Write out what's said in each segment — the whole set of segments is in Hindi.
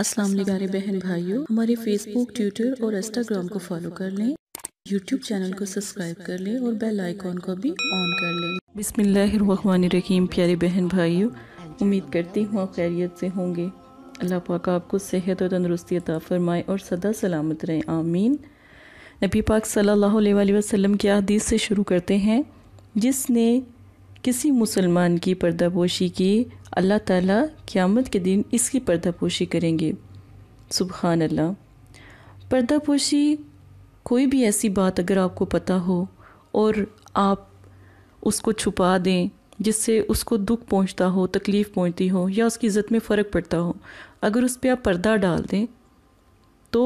अस्सलाम प्यारे बहन भाइयों हमारे फेसबुक ट्विटर और इंस्टाग्राम को फॉलो कर लें यूट्यूब चैनल को सब्सक्राइब कर लें और बेल आइकॉन को भी ऑन कर लें रहीम प्यारे बहन भाइयों उम्मीद करती हूँ आप खैरियत से होंगे अल्लाह पाक आपको सेहत और तंदरुस्ती अता फ़रमाए और सदा सलामत रहें आमीन नबी पाक सल्लल्लाहु अलैहि वसल्लम की हदीस से शुरू करते हैं जिसने किसी मुसलमान की पर्दापोशी की अल्लाह ताला क़्यामत के दिन इसकी पर्दापोशी करेंगे सुबहान अल्लाह पर्दापोशी कोई भी ऐसी बात अगर आपको पता हो और आप उसको छुपा दें जिससे उसको दुख पहुंचता हो तकलीफ़ पहुंचती हो या उसकी इज़्ज़त में फ़र्क पड़ता हो अगर उस पर आप पर्दा डाल दें तो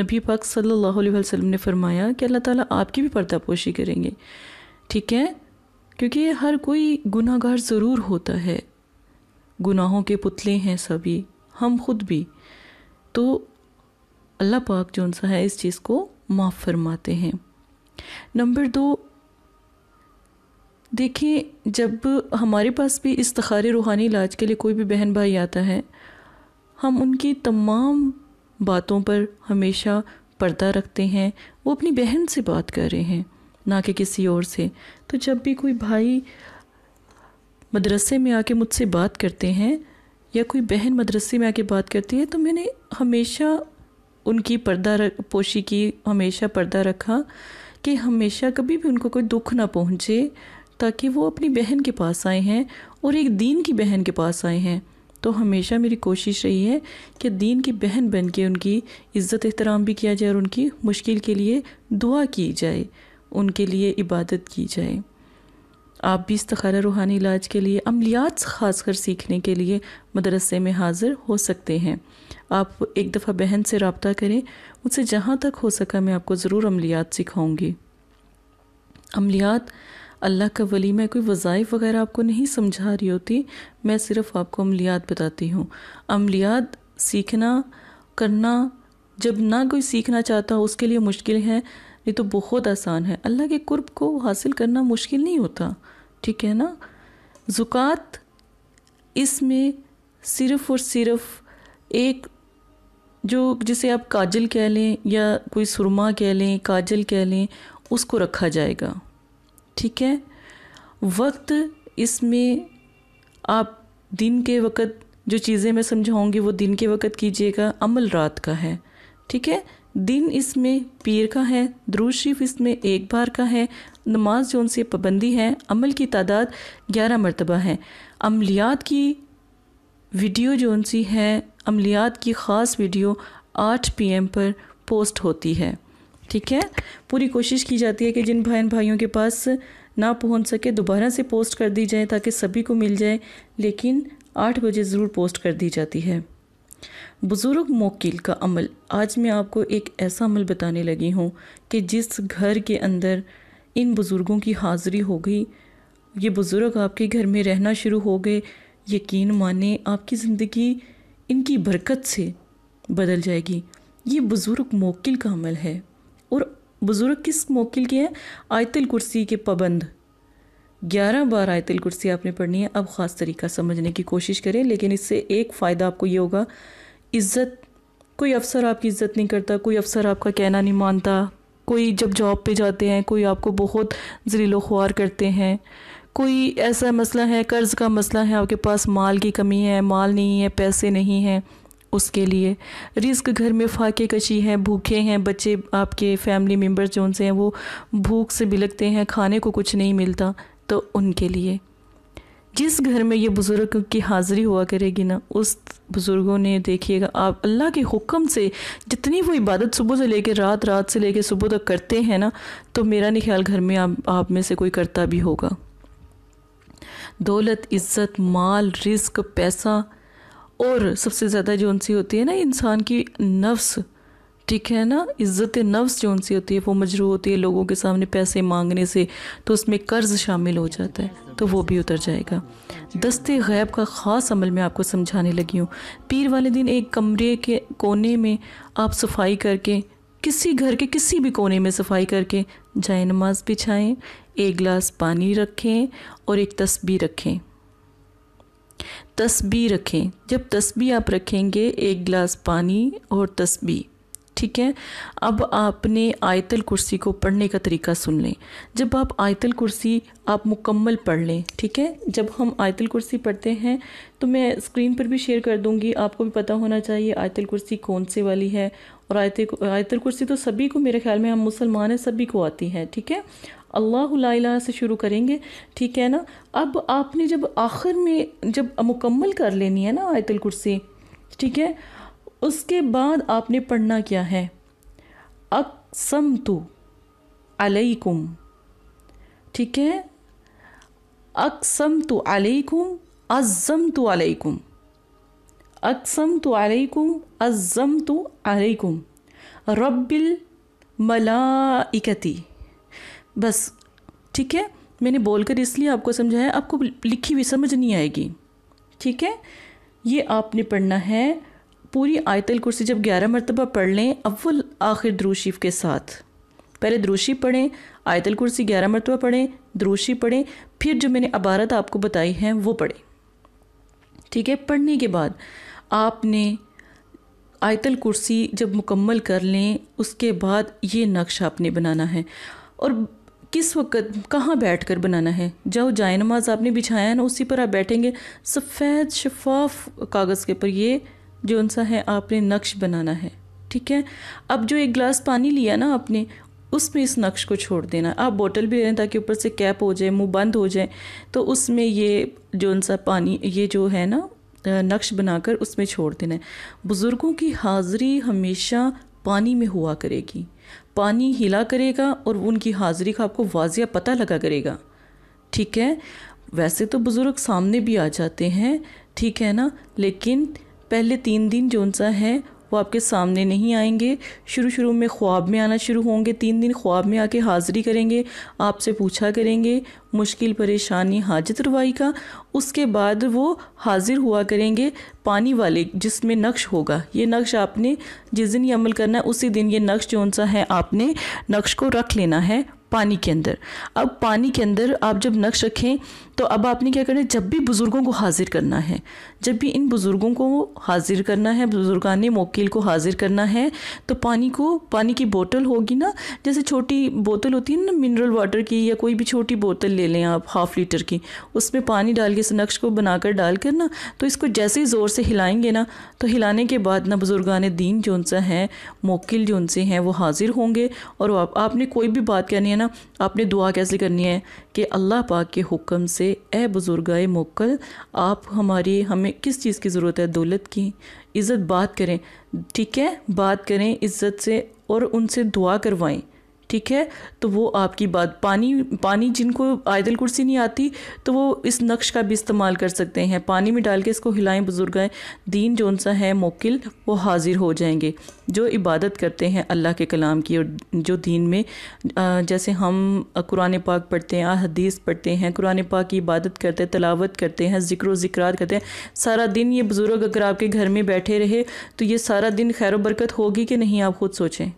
नबी पाक सल्लल्लाहु अलैहि वसल्लम ने फरमाया कि अल्लाह ताला आपकी भी पर्दापोशी करेंगे ठीक है क्योंकि हर कोई गुनाहगार ज़रूर होता है गुनाहों के पुतले हैं सभी हम खुद भी तो अल्लाह पाक जो सा है इस चीज़ को माफ़ फरमाते हैं नंबर दो देखें जब हमारे पास भी इस्तखार रूहानी इलाज के लिए कोई भी बहन भाई आता है हम उनकी तमाम बातों पर हमेशा पर्दा रखते हैं वो अपनी बहन से बात कर रहे हैं ना कि किसी और से तो जब भी कोई भाई मदरसे में आके मुझसे बात करते हैं या कोई बहन मदरसे में आके बात करती है तो मैंने हमेशा उनकी पर्दा पोशी की हमेशा पर्दा रखा कि हमेशा कभी भी उनको कोई दुख ना पहुँचे ताकि वो अपनी बहन के पास आए हैं और एक दीन की बहन के पास आए हैं तो हमेशा मेरी कोशिश रही है कि दीन की बहन बन के उनकी इज़्ज़त एहतराम भी किया जाए और उनकी मुश्किल के लिए दुआ की जाए उनके लिए इबादत की जाए आप भी इस तखारा रूहानी इलाज के लिए अमलियात खासकर सीखने के लिए मदरसे में हाज़िर हो सकते हैं आप एक दफ़ा बहन से रबता करें उनसे जहाँ तक हो सका मैं आपको ज़रूर अमलियात सिखाऊँगी अमलियात अल्लाह का वली मैं कोई वज़ाइफ वगैरह आपको नहीं समझा रही होती मैं सिर्फ़ आपको अमलियात बताती हूँ अमलियात सीखना करना जब ना कोई सीखना चाहता हो उसके लिए मुश्किल है ये तो बहुत आसान है अल्लाह के कुर्ब को हासिल करना मुश्किल नहीं होता ठीक है ना ज़ुक़ात इसमें सिर्फ़ और सिर्फ एक जो जिसे आप काजल कह लें या कोई सुरमा कह लें काजल कह लें उसको रखा जाएगा ठीक है वक्त इसमें आप दिन के वक़्त जो चीज़ें मैं समझाऊंगी वो दिन के वक़्त कीजिएगा अमल रात का है ठीक है दिन इसमें पीर का है द्रूज इसमें एक बार का है नमाज जो उनसे पाबंदी है अमल की तादाद ग्यारह मरतबा है अमलियात की वीडियो जो उनसी है अमलियात की ख़ास वीडियो आठ पी एम पर पोस्ट होती है ठीक है पूरी कोशिश की जाती है कि जिन बहन भाइयों के पास ना पहुंच सके दोबारा से पोस्ट कर दी जाए ताकि सभी को मिल जाए लेकिन आठ बजे ज़रूर पोस्ट कर दी जाती है बुज़ुर्ग मोकिल का अमल आज मैं आपको एक ऐसा अमल बताने लगी हूँ कि जिस घर के अंदर इन बुज़ुर्गों की हाज़िरी हो गई ये बुज़ुर्ग आपके घर में रहना शुरू हो गए यकीन माने आपकी ज़िंदगी इनकी बरकत से बदल जाएगी ये बुज़ुर्ग मोकिल का अमल है और बुज़ुर्ग किस मोकिल के हैं आयतल कुर्सी के पाबंद ग्यारह बार आयतल कुर्सी आपने पढ़नी है अब ख़ास तरीका समझने की कोशिश करें लेकिन इससे एक फ़ायदा आपको ये होगा इज़्ज़त कोई अफसर आपकी इज़्ज़त नहीं करता कोई अफसर आपका कहना नहीं मानता कोई जब जॉब पे जाते हैं कोई आपको बहुत जरीलो ख्वार करते हैं कोई ऐसा मसला है कर्ज़ का मसला है आपके पास माल की कमी है माल नहीं है पैसे नहीं हैं उसके लिए रिस्क घर में फाके कशी है भूखे हैं बच्चे आपके फैमिली मेम्बर जो उनसे हैं वो भूख से बिलकते हैं खाने को कुछ नहीं मिलता तो उनके लिए जिस घर में ये बुज़ुर्ग की हाज़िरी हुआ करेगी ना उस बुज़ुर्गों ने देखिएगा आप अल्लाह के हुक्म से जितनी वो इबादत सुबह से लेकर रात रात से लेकर सुबह तक करते हैं ना तो मेरा नहीं ख्याल घर में आप आप में से कोई करता भी होगा दौलत इज़्ज़त माल रिस्क पैसा और सबसे ज़्यादा जो उनसी होती है ना इंसान की नफ्स ठीक है ना इज़्ज़त नफ्स जो सी होती है वो मजरू होती है लोगों के सामने पैसे मांगने से तो उसमें कर्ज शामिल हो जाता है तो वो भी उतर जाएगा दस्ते गैब का ख़ास अमल मैं आपको समझाने लगी हूँ पीर वाले दिन एक कमरे के कोने में आप सफाई करके किसी घर के किसी भी कोने में सफाई करके जाए नमाज बिछाएँ एक गिलास पानी रखें और एक तस्बी रखें तस्बी रखें जब तस्बी आप रखेंगे एक गिलास पानी और तस्बी ठीक है अब आपने आयतल कुर्सी को पढ़ने का तरीका सुन लें जब आप आयतल कुर्सी आप मुकम्मल पढ़ लें ठीक है जब हम आयतल कुर्सी पढ़ते हैं तो मैं स्क्रीन पर भी शेयर कर दूंगी आपको भी पता होना चाहिए आयतल कुर्सी कौन से वाली है और आयत आयतल कुर्सी तो सभी को मेरे ख्याल में हम मुसलमान हैं सभी को आती है ठीक है अल्लाह से शुरू करेंगे ठीक है ना अब आपने जब आखिर में जब मुकम्मल कर लेनी है ना आयतल कुर्सी ठीक है उसके बाद आपने पढ़ना क्या है अक्सम तो अलैकुम ठीक है अक्सम तो अलैकुम अज़म तो अलैकुम अक्सम तो अलैकुम अज़म तो अलैकुम रब्बिल मलाइकती बस ठीक है मैंने बोलकर इसलिए आपको समझाया आपको लिखी हुई समझ नहीं आएगी ठीक है ये आपने पढ़ना है पूरी आयतल कुर्सी जब ग्यारह मरतबा पढ़ लें अव्वल आखिर द्रूशीफ के साथ पहले द्रोशी पढ़ें आयतल कुर्सी ग्यारह मरतबा पढ़ें द्रोशी पढ़ें फिर जो मैंने अबारत आपको बताई है वो पढ़ें ठीक है पढ़ने के बाद आपने आयतल कुर्सी जब मुकम्मल कर लें उसके बाद ये नक्श आपने बनाना है और किस वक्त कहाँ बैठ कर बनाना है जब जाय नमाज आपने बिछाया है ना उसी पर आप बैठेंगे सफ़ेद शफाफ कागज़ के ऊपर ये जो सा है आपने नक्श बनाना है ठीक है अब जो एक गिलास पानी लिया ना आपने उसमें इस नक्श को छोड़ देना आप बोतल भी लें ताकि ऊपर से कैप हो जाए मुंह बंद हो जाए तो उसमें ये जो सा पानी ये जो है ना नक्श बनाकर उसमें छोड़ देना है बुज़ुर्गों की हाज़िरी हमेशा पानी में हुआ करेगी पानी हिला करेगा और उनकी हाज़िरी का आपको वाजिया पता लगा करेगा ठीक है वैसे तो बुज़ुर्ग सामने भी आ जाते हैं ठीक है ना लेकिन पहले तीन दिन जो सा है वो आपके सामने नहीं आएंगे शुरू शुरू में ख्वाब में आना शुरू होंगे तीन दिन ख्वाब में आके हाज़िरी करेंगे आपसे पूछा करेंगे मुश्किल परेशानी हाजत रवाई का उसके बाद वो हाज़िर हुआ करेंगे पानी वाले जिसमें नक्श होगा ये नक्श आपने जिस दिन ये अमल करना है उसी दिन ये नक्श जो सा है आपने नक्श को रख लेना है पानी के अंदर अब पानी के अंदर आप जब नक्श रखें तो अब आपने क्या करना है जब भी बुज़ुर्गों को हाजिर करना है जब भी इन बुज़ुर्गों को हाजिर करना है बुज़ुर्गान मोकिल को हाजिर करना है तो पानी को पानी की बोतल होगी ना जैसे छोटी बोतल होती है ना मिनरल वाटर की या कोई भी छोटी बोतल ले लें आप हाफ़ लीटर की उसमें पानी डाल के इस नक्श को बनाकर डाल कर ना तो इसको जैसे ही ज़ोर से हिलाएंगे ना तो हिलाने के बाद ना बुज़ुर्गान दीन जो उनसे हैं मोकिल जो उनसे हैं वो हाजिर होंगे और आप, आपने कोई भी बात करनी है ना आपने दुआ कैसे करनी है कि अल्लाह पाक के हुक्म से से ए बुज़ुर्गाए मोकल आप हमारी हमें किस चीज़ की ज़रूरत है दौलत की इज़्ज़त बात करें ठीक है बात करें इज़्ज़त से और उनसे दुआ करवाएं ठीक है तो वो आपकी बात पानी पानी जिनको आयदल कुर्सी नहीं आती तो वो इस नक्श का भी इस्तेमाल कर सकते हैं पानी में डाल के इसको हिलाएं हैं दीन जौन सा है मोकिल वो हाजिर हो जाएंगे जो इबादत करते हैं अल्लाह के कलाम की और जो दीन में जैसे हम कुरान पाक पढ़ते हैं हदीस पढ़ते हैं कुरान पाक की इबादत करते हैं तलावत करते हैं ज़िक्र ज़िक्रात करते हैं सारा दिन ये बुज़ुर्ग अगर आपके घर में बैठे रहे तो ये सारा दिन खैर बरकत होगी कि नहीं आप खुद सोचें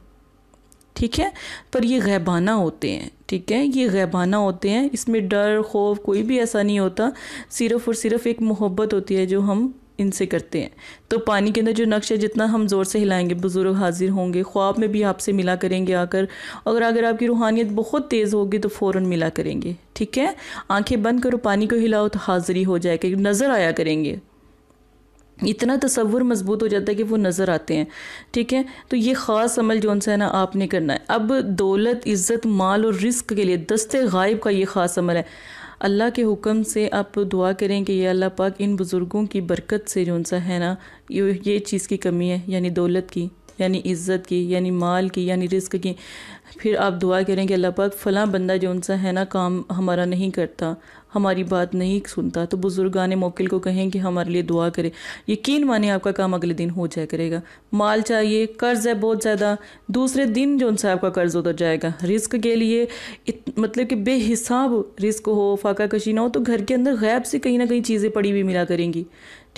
ठीक है पर ये गैबाना होते हैं ठीक है ये गैबाना होते हैं इसमें डर खौफ कोई भी ऐसा नहीं होता सिर्फ़ और सिर्फ़ एक मोहब्बत होती है जो हम इनसे करते हैं तो पानी के अंदर जो नक्श है जितना हम ज़ोर से हिलाएंगे बुज़ुर्ग हाजिर होंगे ख्वाब में भी आपसे मिला करेंगे आकर अगर अगर आपकी रूहानियत बहुत तेज़ होगी तो फ़ौर मिला करेंगे ठीक है आंखें बंद करो पानी को हिलाओ तो हाज़िरी हो जाएगी नज़र आया करेंगे इतना तस्वुर मजबूत हो जाता है कि वो नज़र आते हैं ठीक है तो ये ख़ास अमल जो सा है ना आपने करना है अब दौलत इज़्ज़त माल और रिस्क के लिए दस्ते गायब का ये ख़ास अमल है अल्लाह के हुक्म से आप दुआ करें कि ये अल्लाह पाक इन बुज़ुर्गों की बरकत से जो सा है ना ये चीज़ की कमी है यानी दौलत की यानी इज़्ज़त की यानी माल की यानी रिस्क की फिर आप दुआ करें कि अल्लाह पाक फ़लाँ बंदा जो उनसे है ना काम हमारा नहीं करता हमारी बात नहीं सुनता तो बुज़ुर्गान मोकिल को कहें कि हमारे लिए दुआ करें यकीन माने आपका काम अगले दिन हो जाए करेगा माल चाहिए कर्ज़ है बहुत ज़्यादा दूसरे दिन जो उनसे आपका कर्ज़ उतर जाएगा रिस्क के लिए इत, मतलब कि बेहिसाब रिस्क हो फाका कशी ना हो तो घर के अंदर गैब से कहीं ना कहीं चीज़ें पड़ी हुई मिला करेंगी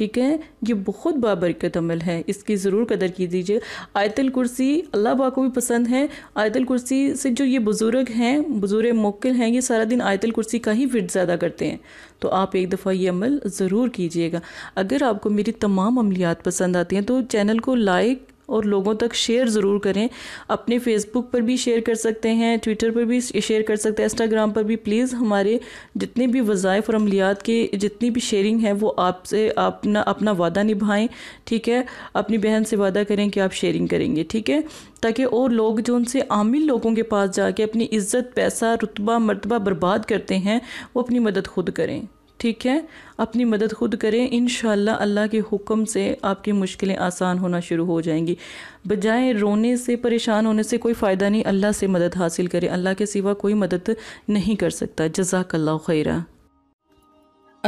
ठीक है ये बहुत बाबरकत अमल है इसकी ज़रूर कदर की दीजिए आयतल कुर्सी अल्लाह पा को भी पसंद है आयतल कुर्सी से जो ये बुज़ुर्ग हैं बुज़ुर्ग मोकिल हैं ये सारा दिन आयतल कुर्सी का ही फिट ज़्यादा करते हैं तो आप एक दफ़ा ये अमल ज़रूर कीजिएगा अगर आपको मेरी तमाम अमलियात पसंद आती हैं तो चैनल को लाइक और लोगों तक शेयर ज़रूर करें अपने फेसबुक पर भी शेयर कर सकते हैं ट्विटर पर भी शेयर कर सकते हैं इंस्टाग्राम पर भी प्लीज़ हमारे जितने भी वज़ाइफ और अमलियात के जितनी भी शेयरिंग है वो आपसे अपना अपना वादा निभाएं ठीक है अपनी बहन से वादा करें कि आप शेयरिंग करेंगे ठीक है ताकि और लोग जो उनसे आमिल लोगों के पास जाके अपनी इज़्ज़त पैसा रुतबा मरतबा बर्बाद करते हैं वो अपनी मदद खुद करें ठीक है अपनी मदद खुद करें इन अल्लाह के हुक्म से आपकी मुश्किलें आसान होना शुरू हो जाएंगी बजाय रोने से परेशान होने से कोई फ़ायदा नहीं अल्लाह से मदद हासिल करें अल्लाह के सिवा कोई मदद नहीं कर सकता जजाकल्ला खैरा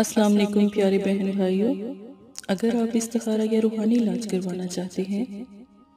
अस्सलाम वालेकुम प्यारे बहन भाइयों अगर आप इस तखारा या रूहानी इलाज करवाना चाहते हैं